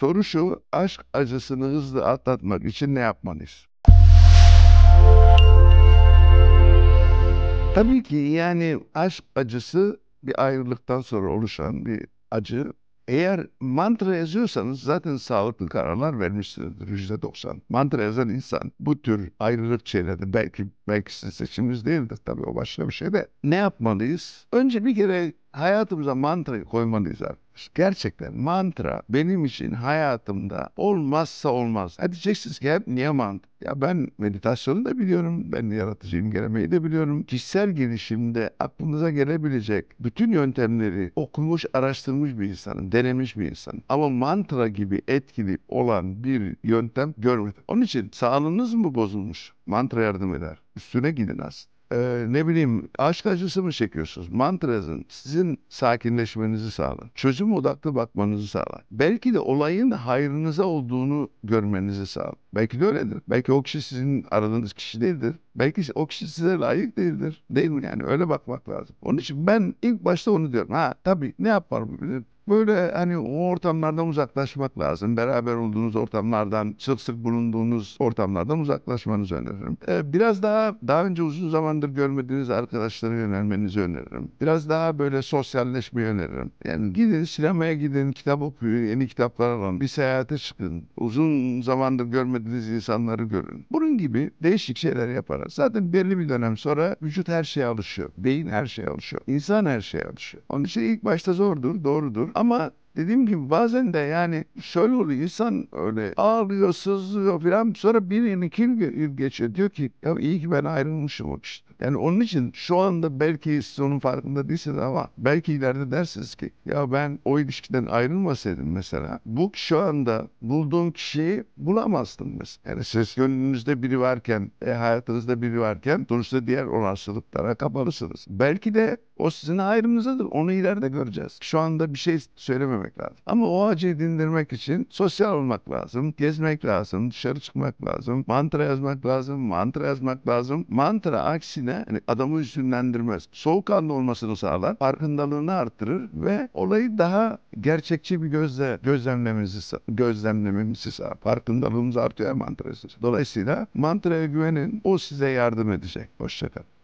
Soru şu, aşk acısını hızlı atlatmak için ne yapmalıyız? Tabii ki yani aşk acısı bir ayrılıktan sonra oluşan bir acı. Eğer mantra yazıyorsanız zaten sağlıklı kararlar vermişsinizdir yüzde doksan. Mantra yazan insan bu tür ayrılık şeyleri belki belki sizin seçiminiz değildir tabii o başka bir şey de. Ne yapmalıyız? Önce bir kere hayatımıza mantra koymalıyız artık. Gerçekten mantra benim için hayatımda olmazsa olmaz. Ha diyeceksiniz ki hep niye mantra? Ya ben meditasyonu da biliyorum. Ben yaratıcı imgelemeyi de biliyorum. Kişisel gelişimde aklınıza gelebilecek bütün yöntemleri okumuş, araştırmış bir insanım. Denemiş bir insan. Ama mantra gibi etkili olan bir yöntem görmedim. Onun için sağlığınız mı bozulmuş? Mantra yardım eder. Üstüne gidin aslında e, ne bileyim aşk acısı mı çekiyorsunuz? Mantrazın sizin sakinleşmenizi sağlar. Çözüm odaklı bakmanızı sağlar. Belki de olayın hayrınıza olduğunu görmenizi sağlar. Belki de öyledir. Belki o kişi sizin aradığınız kişi değildir. Belki o kişi size layık değildir. Değil mi yani? Öyle bakmak lazım. Onun için ben ilk başta onu diyorum. Ha tabii ne yapar bilir. Böyle hani o ortamlardan uzaklaşmak lazım. Beraber olduğunuz ortamlardan, sık sık bulunduğunuz ortamlardan uzaklaşmanızı öneririm. Ee, biraz daha daha önce uzun zamandır görmediğiniz arkadaşlara yönelmenizi öneririm. Biraz daha böyle sosyalleşmeyi öneririm. Yani gidin sinemaya gidin, kitap okuyun, yeni kitaplar alın, bir seyahate çıkın. Uzun zamandır görmediğiniz insanları görün. Bunun gibi değişik şeyler yaparak zaten belli bir dönem sonra vücut her şeye alışıyor. Beyin her şeye alışıyor. İnsan her şeye alışıyor. Onun için ilk başta zordur, doğrudur ama dediğim gibi bazen de yani şöyle oluyor insan öyle ağlıyor, sızlıyor falan sonra bir yıl iki yıl geçiyor. Diyor ki ya iyi ki ben ayrılmışım o işte. Yani onun için şu anda belki siz onun farkında değilsiniz ama belki ileride dersiniz ki ya ben o ilişkiden ayrılmasaydım mesela bu şu anda bulduğum kişiyi bulamazdım mesela. Yani siz gönlünüzde biri varken, e, hayatınızda biri varken sonuçta diğer olasılıklara kapalısınız. Belki de o sizin ayrımınızdadır. Onu ileride göreceğiz. Şu anda bir şey söylememek lazım. Ama o acıyı dindirmek için sosyal olmak lazım. Gezmek lazım. Dışarı çıkmak lazım. Mantra yazmak lazım. Mantra yazmak lazım. Mantra aksine yani adamı hüzünlendirmez. Soğukkanlı olmasını sağlar. Farkındalığını arttırır ve olayı daha gerçekçi bir gözle gözlemlememizi gözlemlememizi sağlar. Farkındalığımız artıyor mantrası. Dolayısıyla mantraya güvenin. O size yardım edecek. Hoşçakalın.